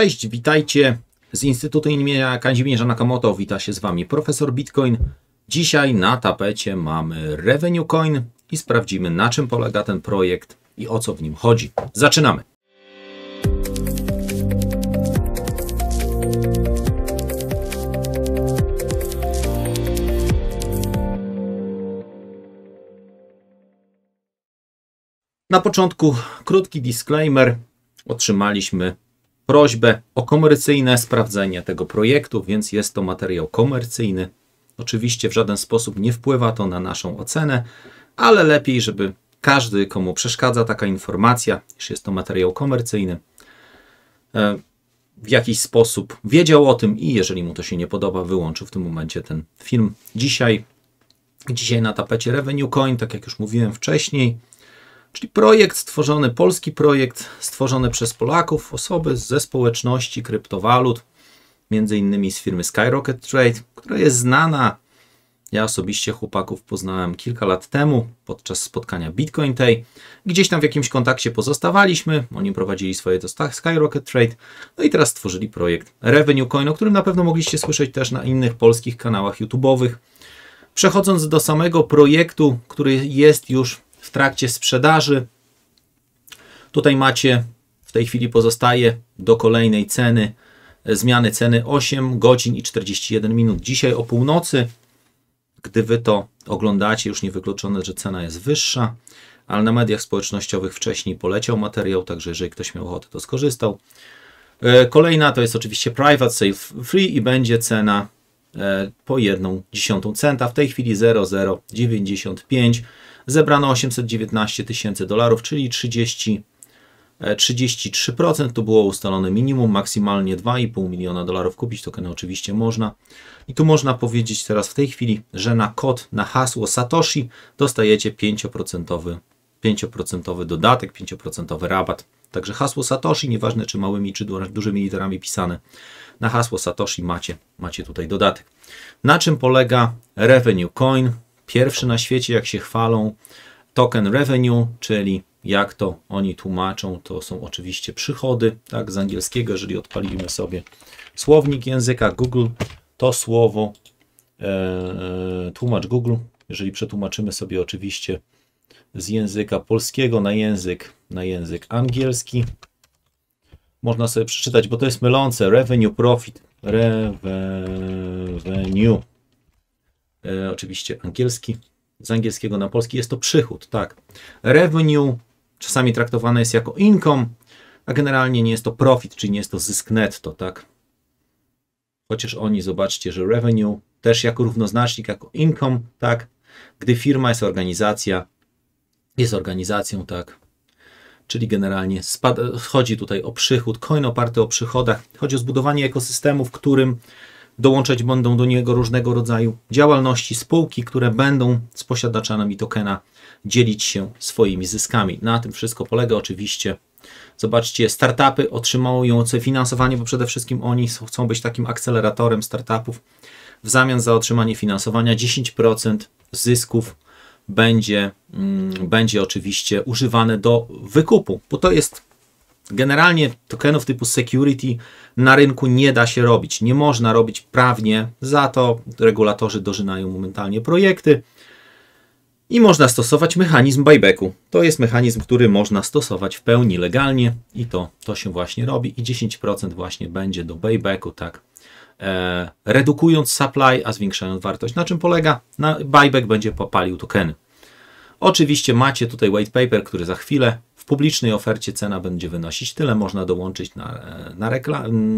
Cześć, witajcie z Instytutu imienia Kazimierza Nakamoto. Wita się z Wami profesor Bitcoin. Dzisiaj na tapecie mamy Revenue Coin i sprawdzimy na czym polega ten projekt i o co w nim chodzi. Zaczynamy! Na początku krótki disclaimer. Otrzymaliśmy prośbę o komercyjne sprawdzenie tego projektu, więc jest to materiał komercyjny. Oczywiście w żaden sposób nie wpływa to na naszą ocenę, ale lepiej, żeby każdy, komu przeszkadza taka informacja, iż jest to materiał komercyjny, e, w jakiś sposób wiedział o tym i jeżeli mu to się nie podoba, wyłączył w tym momencie ten film. Dzisiaj, dzisiaj na tapecie Revenue Coin, tak jak już mówiłem wcześniej, Czyli projekt stworzony, polski projekt stworzony przez Polaków, osoby ze społeczności kryptowalut, między innymi z firmy Skyrocket Trade, która jest znana. Ja osobiście chłopaków poznałem kilka lat temu podczas spotkania Bitcoin Day. Gdzieś tam w jakimś kontakcie pozostawaliśmy, oni prowadzili swoje to Skyrocket Trade, no i teraz stworzyli projekt Revenue Coin, o którym na pewno mogliście słyszeć też na innych polskich kanałach YouTube'owych. Przechodząc do samego projektu, który jest już w trakcie sprzedaży. Tutaj macie, w tej chwili pozostaje do kolejnej ceny, e, zmiany ceny 8 godzin i 41 minut. Dzisiaj o północy, gdy Wy to oglądacie, już niewykluczone, że cena jest wyższa, ale na mediach społecznościowych wcześniej poleciał materiał, także jeżeli ktoś miał ochotę, to skorzystał. E, kolejna to jest oczywiście Private Sale Free i będzie cena e, po jedną dziesiątą centa. W tej chwili 0,095 zebrano 819 tysięcy dolarów, czyli 30, 33%. E, to było ustalone minimum, maksymalnie 2,5 miliona dolarów kupić. Tokeny oczywiście można. I tu można powiedzieć teraz w tej chwili, że na kod, na hasło Satoshi dostajecie 5%, 5% dodatek, 5% rabat. Także hasło Satoshi, nieważne czy małymi, czy dużymi literami pisane, na hasło Satoshi macie, macie tutaj dodatek. Na czym polega Revenue Coin? Pierwszy na świecie, jak się chwalą, token revenue, czyli jak to oni tłumaczą, to są oczywiście przychody, tak, z angielskiego, jeżeli odpalimy sobie słownik języka Google, to słowo e, e tłumacz Google, jeżeli przetłumaczymy sobie oczywiście z języka polskiego na język, na język angielski, można sobie przeczytać, bo to jest mylące, revenue, profit, revenue, e, oczywiście angielski, z angielskiego na polski jest to przychód, tak. Revenue czasami traktowane jest jako income, a generalnie nie jest to profit, czyli nie jest to zysk netto, tak. Chociaż oni, zobaczcie, że revenue też jako równoznacznik, jako income, tak. Gdy firma jest organizacja, jest organizacją, tak. Czyli generalnie spada, chodzi tutaj o przychód, coin oparty o przychodach. Chodzi o zbudowanie ekosystemu, w którym Dołączać będą do niego różnego rodzaju działalności, spółki, które będą z posiadaczami tokena dzielić się swoimi zyskami. Na tym wszystko polega oczywiście. Zobaczcie, startupy otrzymały ją finansowanie, bo przede wszystkim oni chcą być takim akceleratorem startupów. W zamian za otrzymanie finansowania 10% zysków będzie, mm, będzie oczywiście używane do wykupu, bo to jest Generalnie tokenów typu security na rynku nie da się robić, nie można robić prawnie, za to regulatorzy dożynają momentalnie projekty i można stosować mechanizm buybacku. To jest mechanizm, który można stosować w pełni legalnie i to, to się właśnie robi i 10% właśnie będzie do buybacku, tak e, redukując supply, a zwiększając wartość. Na czym polega? Na buyback będzie popalił tokeny. Oczywiście macie tutaj white paper, który za chwilę publicznej ofercie cena będzie wynosić tyle. Można dołączyć na, na,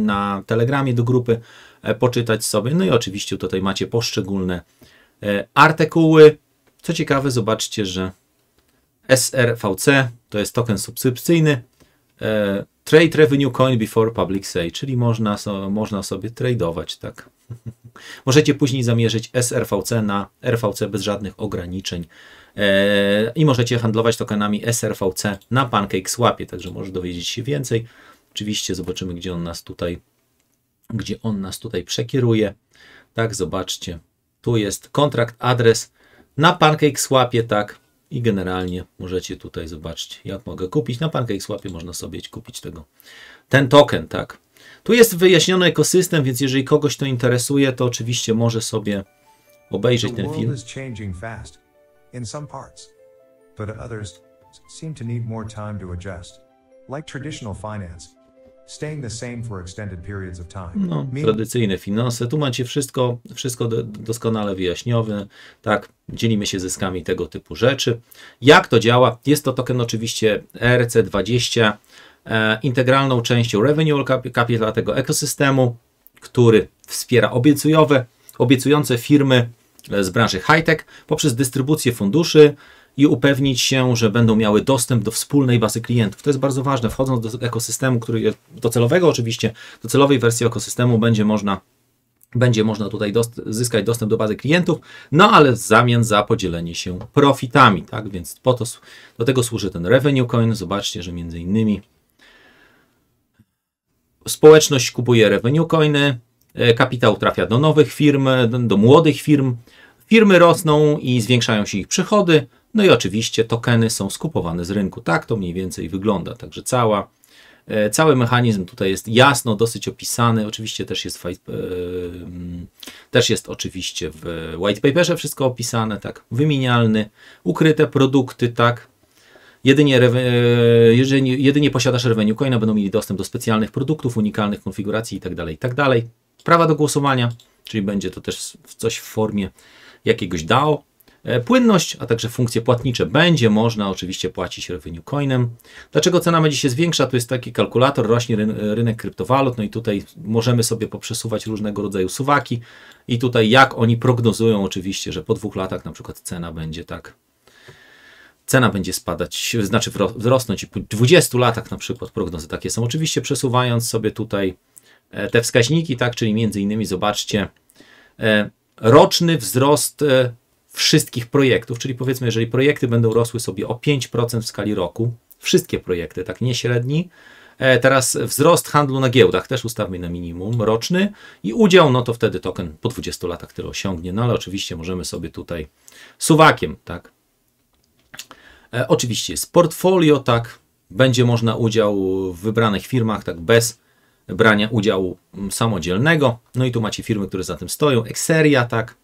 na telegramie do grupy, e, poczytać sobie. No i oczywiście tutaj macie poszczególne e, artykuły. Co ciekawe, zobaczcie, że SRVC to jest token subskrypcyjny. E, Trade Revenue Coin Before Public Sale, czyli można, so, można sobie tradeować, tak. Możecie później zamierzyć SRVC na RVC bez żadnych ograniczeń e, i możecie handlować tokenami SRVC na PancakeSwapie, także możesz dowiedzieć się więcej. Oczywiście zobaczymy, gdzie on nas tutaj, gdzie on nas tutaj przekieruje. Tak, zobaczcie, tu jest kontrakt, adres na PancakeSwapie, tak, i generalnie możecie tutaj zobaczyć, jak mogę kupić. Na PancakeSwapie można sobie kupić tego, ten token, tak. Tu jest wyjaśniony ekosystem, więc jeżeli kogoś to interesuje, to oczywiście może sobie obejrzeć ten film. No, tradycyjne finanse. Tu macie wszystko, wszystko doskonale wyjaśniowe. Tak, dzielimy się zyskami tego typu rzeczy. Jak to działa? Jest to token oczywiście ERC20. E, integralną częścią revenue capital tego ekosystemu, który wspiera obiecujące firmy e, z branży high-tech poprzez dystrybucję funduszy i upewnić się, że będą miały dostęp do wspólnej bazy klientów. To jest bardzo ważne. Wchodząc do ekosystemu, który jest docelowego oczywiście, docelowej wersji ekosystemu będzie można będzie można tutaj dost zyskać dostęp do bazy klientów, no ale w zamian za podzielenie się profitami, tak? Więc po to, do tego służy ten revenue coin. Zobaczcie, że między innymi społeczność kupuje revenue coiny, e, kapitał trafia do nowych firm, do młodych firm, firmy rosną i zwiększają się ich przychody, no i oczywiście tokeny są skupowane z rynku. Tak to mniej więcej wygląda, także cała, e, cały mechanizm tutaj jest jasno, dosyć opisany, oczywiście też jest, e, mm, też jest oczywiście w white paperze wszystko opisane, tak, wymienialny, ukryte produkty, tak, Jedynie, e, jeżeli jedynie posiadacze Revenue Coina będą mieli dostęp do specjalnych produktów, unikalnych konfiguracji itd., tak itd. Tak Prawa do głosowania, czyli będzie to też coś w formie jakiegoś DAO. E, płynność, a także funkcje płatnicze będzie można oczywiście płacić Revenue Coinem. Dlaczego cena będzie się zwiększa? to jest taki kalkulator, rośnie e, rynek kryptowalut, no i tutaj możemy sobie poprzesuwać różnego rodzaju suwaki i tutaj jak oni prognozują oczywiście, że po dwóch latach na przykład cena będzie tak cena będzie spadać, znaczy wzrosnąć i po 20 latach na przykład prognozy takie są. Oczywiście przesuwając sobie tutaj e, te wskaźniki, tak, czyli między innymi zobaczcie e, roczny wzrost e, wszystkich projektów, czyli powiedzmy, jeżeli projekty będą rosły sobie o 5% w skali roku, wszystkie projekty, tak nie średni, Teraz wzrost handlu na giełdach też ustawmy na minimum roczny i udział, no to wtedy token po 20 latach tyle osiągnie, no ale oczywiście możemy sobie tutaj suwakiem, tak, E, oczywiście jest portfolio, tak, będzie można udział w wybranych firmach, tak, bez brania udziału mm, samodzielnego. No i tu macie firmy, które za tym stoją. Exeria, tak,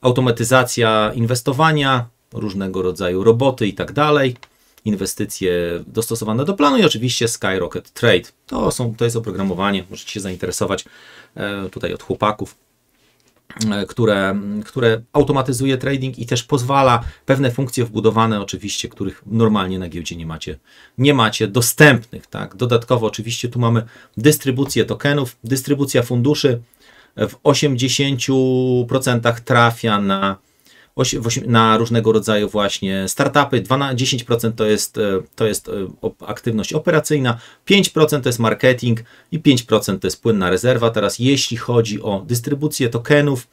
automatyzacja inwestowania, różnego rodzaju roboty i tak dalej. Inwestycje dostosowane do planu i oczywiście Skyrocket Trade. To, są, to jest oprogramowanie, możecie się zainteresować e, tutaj od chłopaków. E, które, które automatyzuje trading i też pozwala pewne funkcje wbudowane, oczywiście, których normalnie na giełdzie nie macie, nie macie dostępnych. Tak? Dodatkowo, oczywiście, tu mamy dystrybucję tokenów, dystrybucja funduszy w 80% trafia na na różnego rodzaju właśnie startupy, 12, 10% to jest, e, to jest e, aktywność operacyjna, 5% to jest marketing i 5% to jest płynna rezerwa. Teraz jeśli chodzi o dystrybucję tokenów,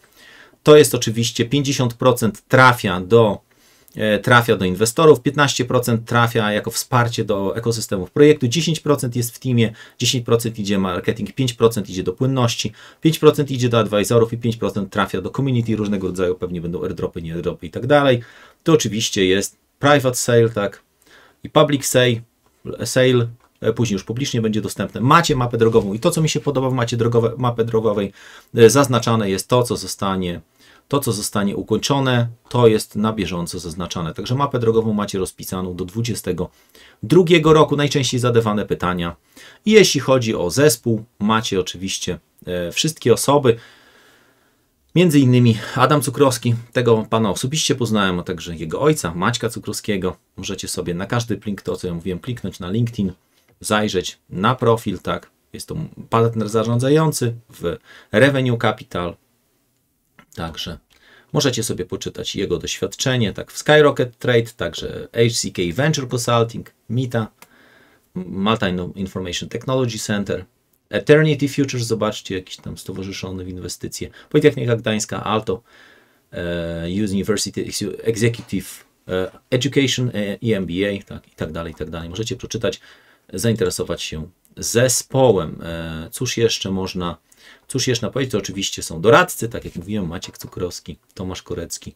to jest oczywiście 50% trafia do E, trafia do inwestorów, 15% trafia jako wsparcie do ekosystemów projektu, 10% jest w teamie, 10% idzie marketing, 5% idzie do płynności, 5% idzie do advisorów i 5% trafia do community różnego rodzaju, pewnie będą airdropy, nie airdropy i tak dalej. To oczywiście jest private sale, tak, i public sale, sale e, później już publicznie będzie dostępne. Macie mapę drogową i to, co mi się podoba w macie drogowe, mapę drogowej, e, zaznaczane jest to, co zostanie to, co zostanie ukończone, to jest na bieżąco zaznaczane. Także mapę drogową macie rozpisaną do 2022 roku. Najczęściej zadawane pytania. I jeśli chodzi o zespół, macie oczywiście e, wszystkie osoby. Między innymi Adam Cukrowski, tego pana osobiście poznałem, a także jego ojca, Maćka Cukrowskiego. Możecie sobie na każdy link, to co ja mówiłem, kliknąć na LinkedIn, zajrzeć na profil, tak. Jest to partner zarządzający w Revenue Capital, Także możecie sobie poczytać jego doświadczenie, tak w Skyrocket Trade, także HCK Venture Consulting, MITA, Malta Information Technology Center, Eternity Futures, zobaczcie, jakieś tam stowarzyszone w inwestycje, Politechnika Gdańska, Alto, e, University Executive e, Education EMBA, e tak, i tak dalej, i tak dalej. Możecie przeczytać, zainteresować się zespołem. Cóż jeszcze można Cóż jeszcze na powiedzieć, to oczywiście są doradcy, tak jak mówiłem, Maciek Cukrowski, Tomasz Korecki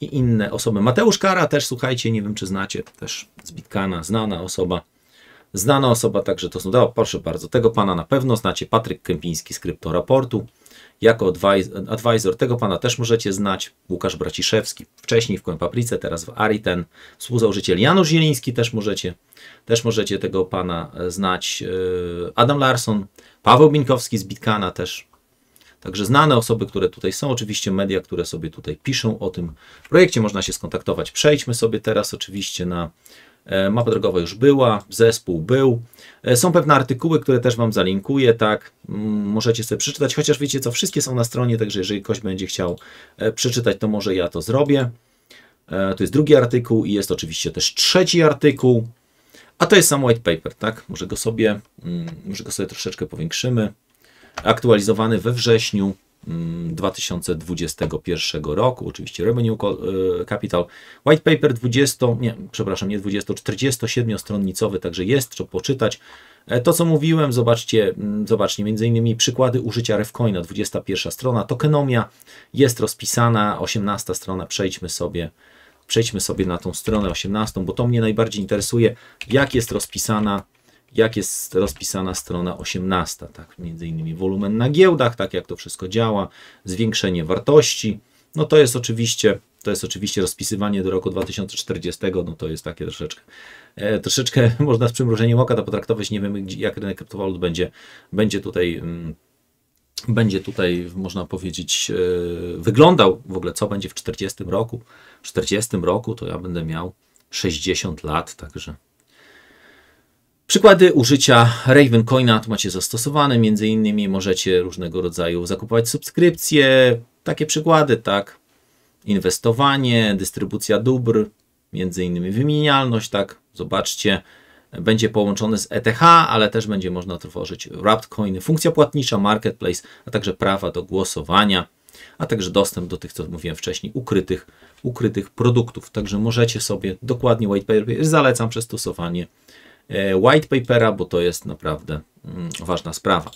i inne osoby. Mateusz Kara też, słuchajcie, nie wiem czy znacie, też z Bitkana, znana osoba. Znana osoba, także to są, no, proszę bardzo, tego pana na pewno znacie, Patryk Kępiński z Kryptoraportu jako advisor. Tego pana też możecie znać, Łukasz Braciszewski, wcześniej w Kłępaplice, teraz w Ariten, współzałożyciel Janusz Zieliński też możecie, też możecie tego pana e, znać, e, Adam Larson, Paweł Binkowski z Bitkana też. Także znane osoby, które tutaj są, oczywiście media, które sobie tutaj piszą o tym projekcie, można się skontaktować. Przejdźmy sobie teraz oczywiście na E, mapa drogowa już była, zespół był. E, są pewne artykuły, które też Wam zalinkuję, tak, mm, możecie sobie przeczytać, chociaż wiecie co, wszystkie są na stronie, także jeżeli ktoś będzie chciał e, przeczytać, to może ja to zrobię. To jest drugi artykuł i jest oczywiście też trzeci artykuł, a to jest sam white paper, tak, może go sobie, mm, może go sobie troszeczkę powiększymy. Aktualizowany we wrześniu 2021 roku, oczywiście Revenue e, Capital. White paper 20, nie, przepraszam, nie 20, 47-stronnicowy, także jest co poczytać. E, to, co mówiłem, zobaczcie, mm, zobaczcie między innymi przykłady użycia RevCoina, 21 strona, tokenomia jest rozpisana, 18 strona, przejdźmy sobie, przejdźmy sobie na tą stronę 18, bo to mnie najbardziej interesuje, jak jest rozpisana jak jest rozpisana strona 18, tak, między innymi wolumen na giełdach, tak jak to wszystko działa, zwiększenie wartości. No to jest oczywiście, to jest oczywiście rozpisywanie do roku 2040, no to jest takie troszeczkę, e, troszeczkę można z przymrużeniem oka to potraktować, nie wiemy jak rynek kryptowalut będzie, będzie tutaj mm, będzie tutaj, można powiedzieć, e, wyglądał w ogóle, co będzie w 40 roku. W 40 roku to ja będę miał 60 lat, także Przykłady użycia Ravencoina tu macie zastosowane, między innymi możecie różnego rodzaju zakupować subskrypcje, takie przykłady, tak, inwestowanie, dystrybucja dóbr, między innymi wymienialność, tak, zobaczcie, będzie połączone z ETH, ale też będzie można tworzyć wrapped funkcja płatnicza, marketplace, a także prawa do głosowania, a także dostęp do tych, co mówiłem wcześniej, ukrytych, ukrytych produktów. Także możecie sobie dokładnie white paper, zalecam przestosowanie E, white papera, bo to jest naprawdę mm, ważna sprawa.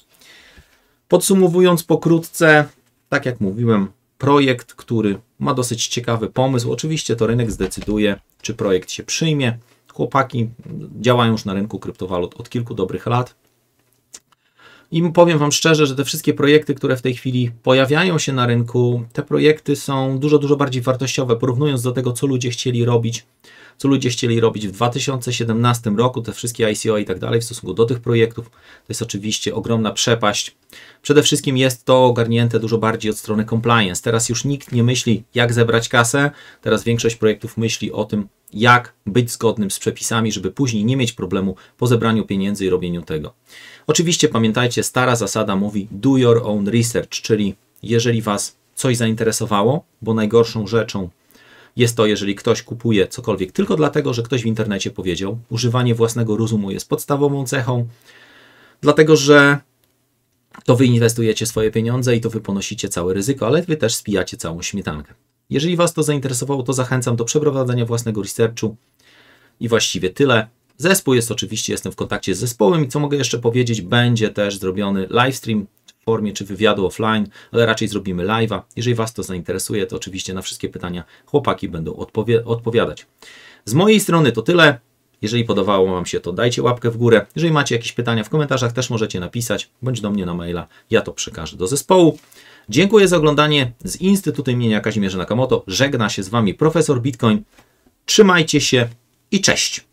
Podsumowując pokrótce, tak jak mówiłem, projekt, który ma dosyć ciekawy pomysł. Oczywiście to rynek zdecyduje, czy projekt się przyjmie. Chłopaki mm, działają już na rynku kryptowalut od kilku dobrych lat. I powiem Wam szczerze, że te wszystkie projekty, które w tej chwili pojawiają się na rynku, te projekty są dużo, dużo bardziej wartościowe, porównując do tego, co ludzie chcieli robić, co ludzie chcieli robić w 2017 roku, te wszystkie ICO i tak dalej, w stosunku do tych projektów. To jest oczywiście ogromna przepaść. Przede wszystkim jest to ogarnięte dużo bardziej od strony compliance. Teraz już nikt nie myśli, jak zebrać kasę, teraz większość projektów myśli o tym, jak być zgodnym z przepisami, żeby później nie mieć problemu po zebraniu pieniędzy i robieniu tego. Oczywiście pamiętajcie, stara zasada mówi do your own research, czyli jeżeli Was coś zainteresowało, bo najgorszą rzeczą jest to, jeżeli ktoś kupuje cokolwiek tylko dlatego, że ktoś w internecie powiedział. Używanie własnego rozumu jest podstawową cechą, dlatego że to wy inwestujecie swoje pieniądze i to wy ponosicie całe ryzyko, ale wy też spijacie całą śmietankę. Jeżeli Was to zainteresowało, to zachęcam do przeprowadzenia własnego researchu. I właściwie tyle. Zespół jest oczywiście, jestem w kontakcie z zespołem i co mogę jeszcze powiedzieć, będzie też zrobiony livestream w formie czy wywiadu offline, ale raczej zrobimy live'a. Jeżeli Was to zainteresuje, to oczywiście na wszystkie pytania chłopaki będą odpowie odpowiadać. Z mojej strony to tyle. Jeżeli podobało Wam się, to dajcie łapkę w górę. Jeżeli macie jakieś pytania w komentarzach, też możecie napisać bądź do mnie na maila. Ja to przekażę do zespołu. Dziękuję za oglądanie. Z Instytutu imienia Kazimierza Nakamoto żegna się z Wami profesor Bitcoin. Trzymajcie się i cześć!